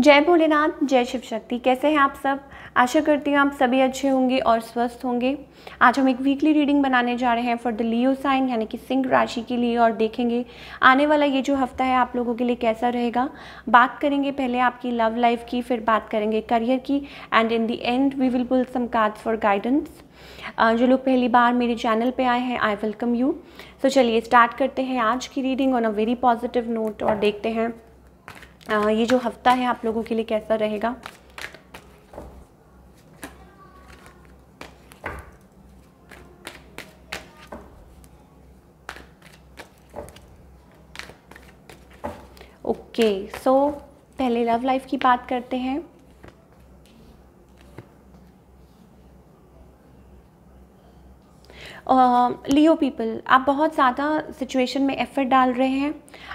जय भोलेनाथ जय शिव शक्ति कैसे हैं आप सब आशा करती हूँ आप सभी अच्छे होंगे और स्वस्थ होंगे आज हम एक वीकली रीडिंग बनाने जा रहे हैं फॉर द लियो साइन यानी कि सिंह राशि के लिए और देखेंगे आने वाला ये जो हफ्ता है आप लोगों के लिए कैसा रहेगा बात करेंगे पहले आपकी लव लाइफ की फिर बात करेंगे करियर की and in the end we will pull some card for guidance जो लोग पहली बार मेरे चैनल पे आए हैं आई वेलकम यू सो चलिए स्टार्ट करते हैं आज की reading on a very positive note और देखते हैं ये जो हफ्ता है आप लोगों के लिए कैसा रहेगा ओके okay, सो so, पहले लव लाइफ की बात करते हैं लियो पीपल आप बहुत ज़्यादा सिचुएशन में एफर्ट डाल रहे हैं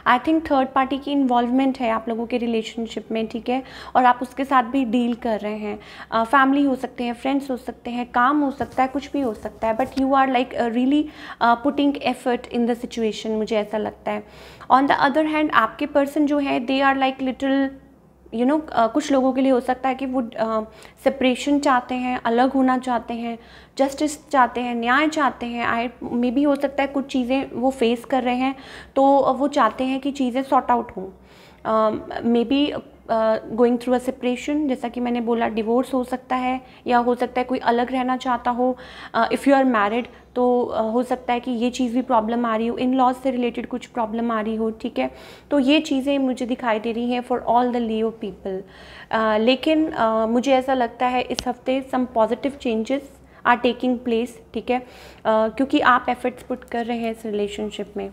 आई थिंक थर्ड पार्टी की इन्वॉल्वमेंट है आप लोगों के रिलेशनशिप में ठीक है और आप उसके साथ भी डील कर रहे हैं फैमिली uh, हो सकते हैं फ्रेंड्स हो सकते हैं काम हो सकता है कुछ भी हो सकता है but you are like really putting effort in the situation मुझे ऐसा लगता है ऑन द अदर हैंड आपके पर्सन जो है they are like little you know uh, कुछ लोगों के लिए हो सकता है कि वो सेपरेशन uh, चाहते हैं अलग होना चाहते हैं जस्टिस चाहते हैं न्याय चाहते हैं आई मे बी हो सकता है कुछ चीज़ें वो फेस कर रहे हैं तो वो चाहते हैं कि चीज़ें सॉर्ट आउट हों may um, be going through a separation जैसा कि मैंने बोला डिवोर्स हो सकता है या हो सकता है कोई अलग रहना चाहता हो इफ़ यू आर मैरिड तो uh, हो सकता है कि ये चीज़ भी प्रॉब्लम आ रही हो इन लॉज से रिलेटेड कुछ प्रॉब्लम आ रही हो ठीक है तो ये चीज़ें मुझे दिखाई दे रही हैं for all the Leo people लेकिन uh, मुझे ऐसा लगता है इस हफ्ते some positive changes are taking place ठीक है uh, क्योंकि आप एफर्ट्स पुट कर रहे हैं इस रिलेशनशिप में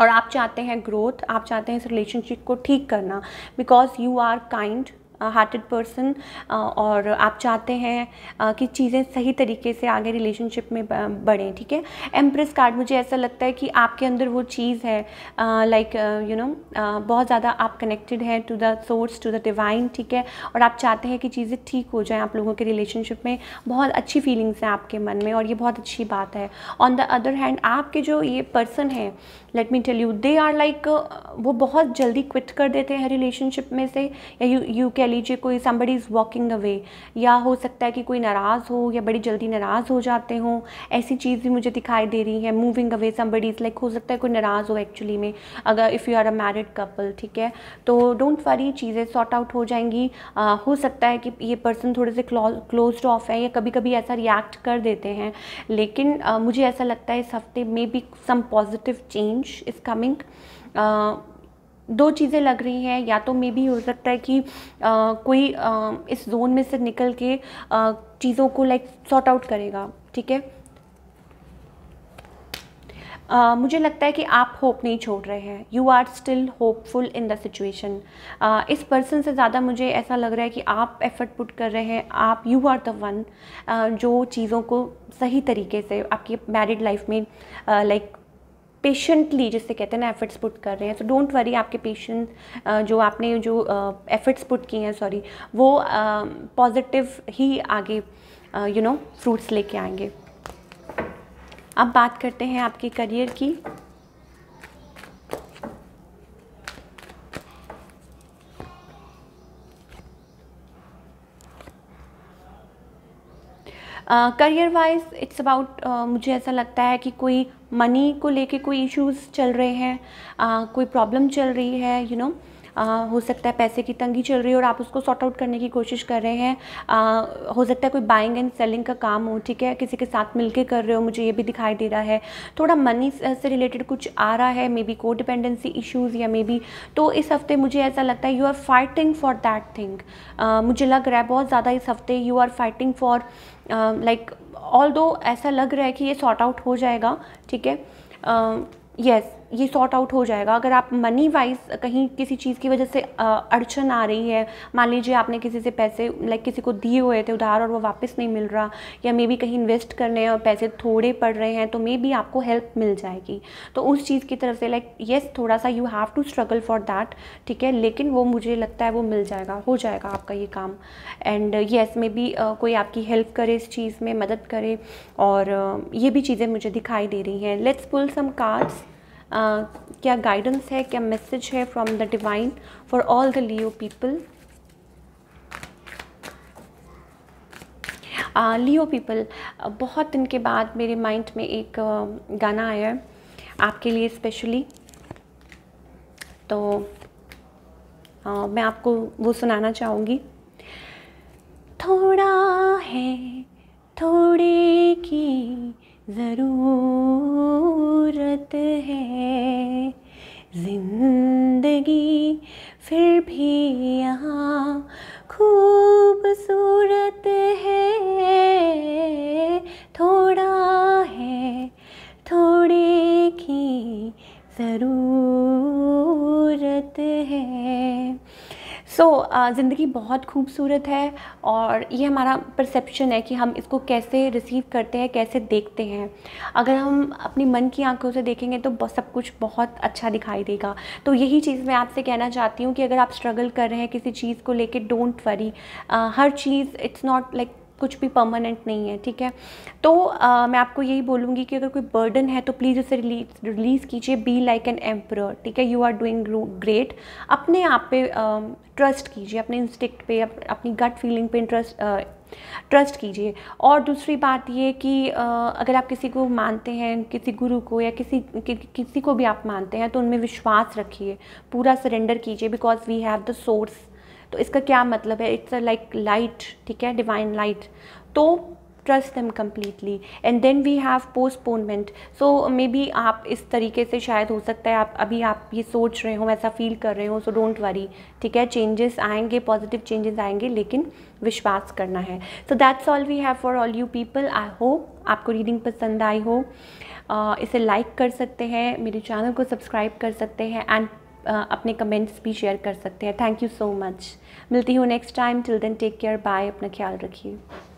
और आप चाहते हैं ग्रोथ आप चाहते हैं इस रिलेशनशिप को ठीक करना because you are kind hearted person और आप चाहते हैं uh, कि चीज़ें सही तरीके से आगे रिलेशनशिप में बढ़ें ठीक है एम्प्रेस कार्ड मुझे ऐसा लगता है कि आपके अंदर वो चीज़ है लाइक यू नो बहुत ज़्यादा आप कनेक्टेड हैं to the source to the divine ठीक है और आप चाहते हैं कि चीज़ें ठीक हो जाएँ आप लोगों के रिलेशनशिप में बहुत अच्छी फीलिंग्स हैं आपके मन में और ये बहुत अच्छी बात है ऑन द अदर हैंड आपके जो ये पर्सन हैं let me tell you they are like वो बहुत जल्दी क्विट कर देते हैं रिलेशनशिप में से या यू यू कह लीजिए कोई सम्बडी इज़ वॉकिंग अवे या हो सकता है कि कोई नाराज़ हो या बड़ी जल्दी नाराज़ हो जाते हों ऐसी चीज़ भी मुझे दिखाई दे रही है moving away somebody is like हो सकता है कोई नाराज़ हो एक्चुअली में अगर if you are a married couple ठीक है तो डोंट वरी चीज़ें सॉर्ट आउट हो जाएंगी uh, हो सकता है कि ये पर्सन थोड़े से क्लोज ऑफ है या कभी कभी ऐसा रिएक्ट कर देते हैं लेकिन uh, मुझे ऐसा लगता है इस हफ्ते में भी some positive change change is coming दो चीज़ें लग रही हैं या तो मे भी हो सकता है कि आ, uh, कोई आ, uh, इस जोन में से निकल के uh, चीज़ों को लाइक सॉर्ट आउट करेगा ठीक है Uh, मुझे लगता है कि आप होप नहीं छोड़ रहे हैं you are still hopeful in the situation इस पर्सन से ज़्यादा मुझे ऐसा लग रहा है कि आप एफर्ट पुट कर रहे हैं आप यू आर द वन जो चीज़ों को सही तरीके से आपकी मैरिड लाइफ में लाइक uh, like, पेशेंटली जिससे कहते हैं ना एफर्ट्स पुट कर रहे हैं तो डोंट वरी आपके पेशेंट जो आपने जो एफर्ट्स पुट किए हैं सॉरी वो पॉजिटिव ही आगे यू नो फ्रूट्स लेके आएंगे अब बात करते हैं आपके करियर की करियर वाइज इट्स अबाउट मुझे ऐसा लगता है कि कोई मनी को लेके कोई इश्यूज चल रहे हैं uh, कोई प्रॉब्लम चल रही है यू you नो know? आ, हो सकता है पैसे की तंगी चल रही है और आप उसको सॉर्ट आउट करने की कोशिश कर रहे हैं आ, हो सकता है कोई बाइंग एंड सेलिंग का काम हो ठीक है किसी के साथ मिलके कर रहे हो मुझे ये भी दिखाई दे रहा है थोड़ा मनी से रिलेटेड कुछ आ रहा है मे बी को डिपेंडेंसी इशूज़ या मे बी तो इस हफ्ते मुझे ऐसा लगता है you are fighting for that thing मुझे लग रहा है बहुत ज़्यादा इस हफ्ते you are fighting for like all दो ऐसा लग रहा है कि ये सॉर्ट आउट हो जाएगा ठीक है येस ये सॉर्ट आउट हो जाएगा अगर आप मनी वाइज कहीं किसी चीज़ की वजह से अड़चन आ रही है मान लीजिए आपने किसी से पैसे लाइक किसी को दिए हुए थे उधार और वो वापस नहीं मिल रहा या मे बी कहीं इन्वेस्ट करने और पैसे थोड़े पड़ रहे हैं तो मे बी आपको हेल्प मिल जाएगी तो उस चीज़ की तरफ से लाइक येस थोड़ा सा you have to struggle for that ठीक है लेकिन वो मुझे लगता है वो मिल जाएगा हो जाएगा आपका ये काम एंड येस मे बी कोई आपकी हेल्प करे इस चीज़ में मदद करे और uh, ये भी चीज़ें मुझे दिखाई दे रही हैं लेट्स पुल सम कार्ड्स क्या गाइडेंस है क्या मैसेज है from the divine for all the Leo people Leo people बहुत दिन के बाद मेरे माइंड में एक गाना आया है आपके लिए स्पेशली तो uh, मैं आपको वो सुनाना चाहूँगी थोड़ा है थोड़े की ज़रूरत है जिंदगी फिर भी यहाँ खूबसूरत है थोड़ा है थोड़े की ज़रूरत है सो so, uh, ज़िंदगी बहुत खूबसूरत है और ये हमारा परसेप्शन है कि हम इसको कैसे रिसीव करते हैं कैसे देखते हैं अगर हम अपनी मन की आंखों से देखेंगे तो सब कुछ बहुत अच्छा दिखाई देगा तो यही चीज़ मैं आपसे कहना चाहती हूँ कि अगर आप स्ट्रगल कर रहे हैं किसी चीज़ को लेके डोंट वरी uh, हर चीज़ इट्स नॉट लाइक कुछ भी परमानेंट नहीं है ठीक है तो आ, मैं आपको यही बोलूँगी कि अगर कोई बर्डन है तो प्लीज़ उसे रिलीज रिलीज़ कीजिए बी लाइक एन एम्पर ठीक है यू आर डूइंग ग्रेट अपने आप पे ट्रस्ट कीजिए अपने इंस्टिक्ट पे अप, अपनी गट फीलिंग पे इंटरेस्ट ट्रस्ट कीजिए और दूसरी बात ये कि अगर आप किसी को मानते हैं किसी गुरु को या किसी कि, किसी को भी आप मानते हैं तो उनमें विश्वास रखिए पूरा सरेंडर कीजिए because we have the source तो इसका क्या मतलब है इट्स अ लाइक लाइट ठीक है डिवाइन लाइट तो trust them completely and then we have postponement so maybe आप इस तरीके से शायद हो सकता है आप अभी आप ये सोच रहे हो ऐसा फील कर रहे हो सो डोंट वरी ठीक है चेंजेस आएंगे पॉजिटिव चेंजेस आएंगे लेकिन विश्वास करना है so that's all we have for all you people I hope आपको रीडिंग पसंद आई हो uh, इसे लाइक कर सकते हैं मेरे चैनल को सब्सक्राइब कर सकते हैं एंड अपने कमेंट्स भी शेयर कर सकते हैं थैंक यू सो मच मिलती हूँ next time till then take care bye अपना ख्याल रखिए